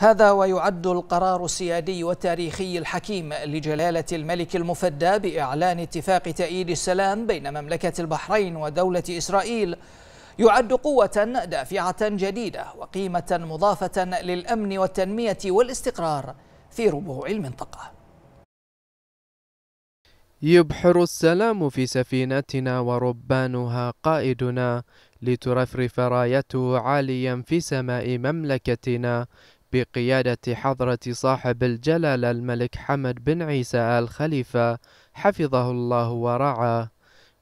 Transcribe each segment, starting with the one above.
هذا ويعد القرار السيادي والتاريخي الحكيم لجلالة الملك المفدى بإعلان اتفاق تأييد السلام بين مملكة البحرين ودولة إسرائيل يعد قوة دافعة جديدة وقيمة مضافة للأمن والتنمية والاستقرار في ربوع المنطقة يبحر السلام في سفينتنا وربانها قائدنا لترفرف رايته عاليا في سماء مملكتنا بقيادة حضرة صاحب الجلالة الملك حمد بن عيسى آل خليفة حفظه الله ورعاه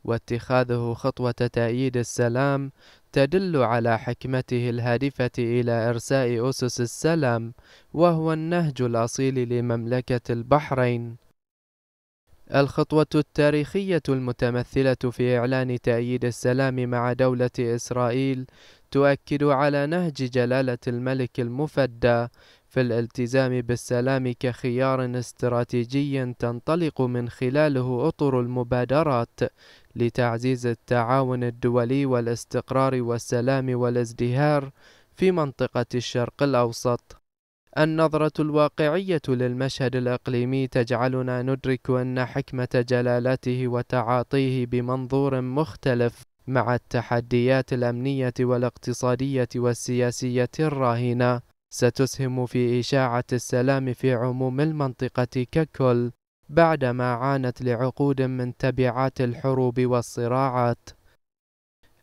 واتخاذه خطوة تأييد السلام تدل على حكمته الهادفة إلى إرساء أسس السلام وهو النهج الأصيل لمملكة البحرين الخطوة التاريخية المتمثلة في إعلان تأييد السلام مع دولة إسرائيل تؤكد على نهج جلالة الملك المفدى في الالتزام بالسلام كخيار استراتيجي تنطلق من خلاله أطر المبادرات لتعزيز التعاون الدولي والاستقرار والسلام والازدهار في منطقة الشرق الأوسط النظرة الواقعية للمشهد الإقليمي تجعلنا ندرك أن حكمة جلالته وتعاطيه بمنظور مختلف مع التحديات الأمنية والاقتصادية والسياسية الراهنة ستسهم في إشاعة السلام في عموم المنطقة ككل بعدما عانت لعقود من تبعات الحروب والصراعات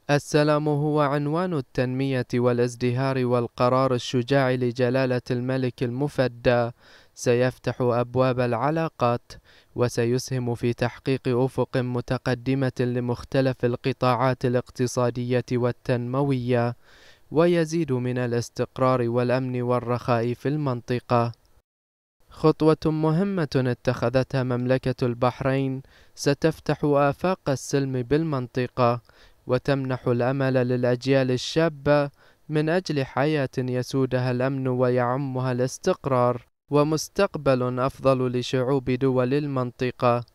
السلام هو عنوان التنمية والازدهار والقرار الشجاع لجلالة الملك المفدى سيفتح أبواب العلاقات وسيسهم في تحقيق أفق متقدمة لمختلف القطاعات الاقتصادية والتنموية ويزيد من الاستقرار والأمن والرخاء في المنطقة خطوة مهمة اتخذتها مملكة البحرين ستفتح آفاق السلم بالمنطقة وتمنح الأمل للأجيال الشابة من أجل حياة يسودها الأمن ويعمها الاستقرار ومستقبل أفضل لشعوب دول المنطقة